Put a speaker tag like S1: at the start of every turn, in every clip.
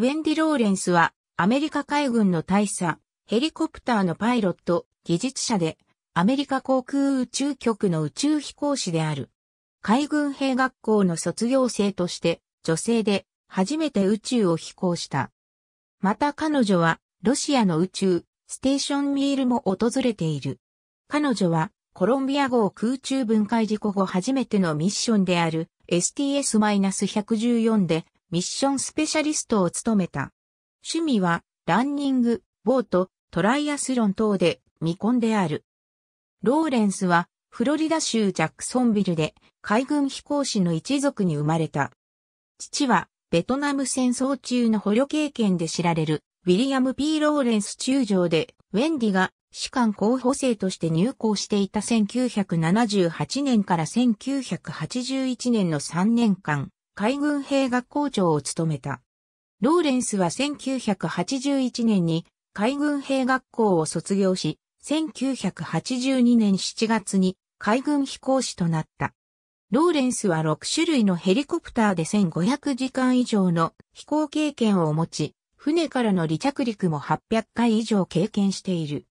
S1: ウェンディ・ローレンスは、アメリカ海軍の大佐、ヘリコプターのパイロット、技術者で、アメリカ航空宇宙局の宇宙飛行士である。海軍兵学校の卒業生として、女性で、初めて宇宙を飛行した。また彼女は、ロシアの宇宙、ステーションミールも訪れている。彼女は、コロンビア号空中分解事故後初めてのミッションである STS-114 でミッションスペシャリストを務めた。趣味は、ランニング、ボート、トライアスロン等で未婚である。ローレンスは、フロリダ州ジャックソンビルで海軍飛行士の一族に生まれた。父は、ベトナム戦争中の捕虜経験で知られる、ウィリアム・ P・ ローレンス中将で、ウェンディが士官候補生として入校していた1978年から1981年の3年間、海軍兵学校長を務めた。ローレンスは1981年に海軍兵学校を卒業し、1982年7月に海軍飛行士となった。ローレンスは6種類のヘリコプターで1500時間以上の飛行経験を持ち、船からの離着陸も800回以上経験している。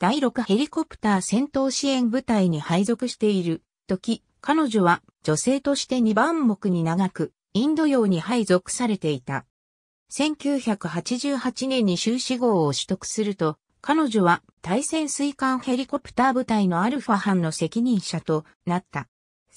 S1: 第6ヘリコプター戦闘支援部隊に配属している時、彼女は女性として2番目に長く、インド洋に配属されていた。1988年に修士号を取得すると、彼女は対潜水艦ヘリコプター部隊のアルファ班の責任者となった。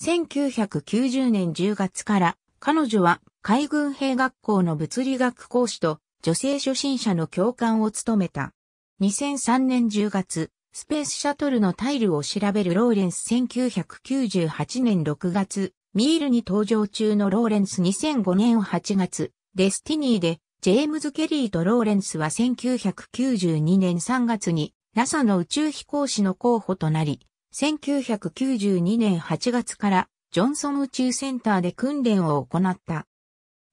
S1: 1990年10月から彼女は海軍兵学校の物理学講師と女性初心者の教官を務めた。2003年10月、スペースシャトルのタイルを調べるローレンス1998年6月、ミールに登場中のローレンス2005年8月、デスティニーで、ジェームズ・ケリーとローレンスは1992年3月に、NASA の宇宙飛行士の候補となり、1992年8月から、ジョンソン宇宙センターで訓練を行った。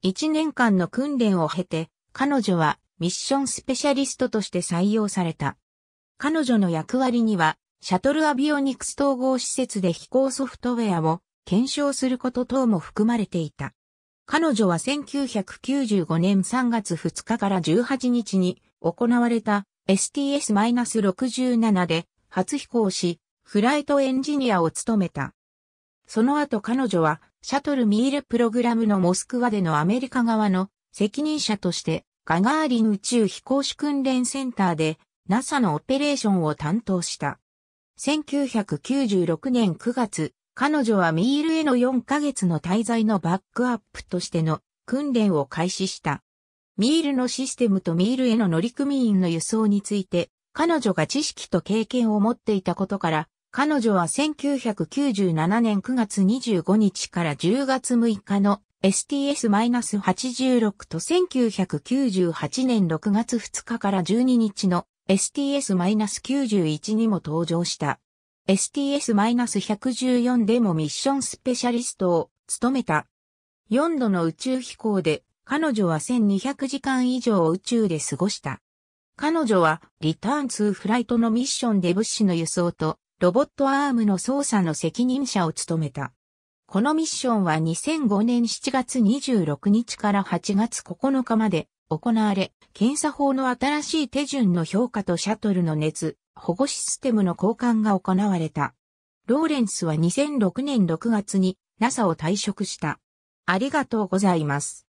S1: 1年間の訓練を経て、彼女はミッションスペシャリストとして採用された。彼女の役割には、シャトルアビオニクス統合施設で飛行ソフトウェアを検証すること等も含まれていた。彼女は1995年3月2日から18日に行われた STS-67 で初飛行し、フライトエンジニアを務めた。その後彼女はシャトルミールプログラムのモスクワでのアメリカ側の責任者としてガガーリン宇宙飛行士訓練センターで NASA のオペレーションを担当した。1996年9月、彼女はミールへの4ヶ月の滞在のバックアップとしての訓練を開始した。ミールのシステムとミールへの乗組員の輸送について、彼女が知識と経験を持っていたことから、彼女は1997年9月25日から10月6日の STS-86 と1998年6月2日から12日の STS-91 にも登場した。STS-114 でもミッションスペシャリストを務めた。4度の宇宙飛行で彼女は1200時間以上宇宙で過ごした。彼女はリターン2フライトのミッションで物資の輸送とロボットアームの操作の責任者を務めた。このミッションは2005年7月26日から8月9日まで行われ、検査法の新しい手順の評価とシャトルの熱、保護システムの交換が行われた。ローレンスは2006年6月に NASA を退職した。ありがとうございます。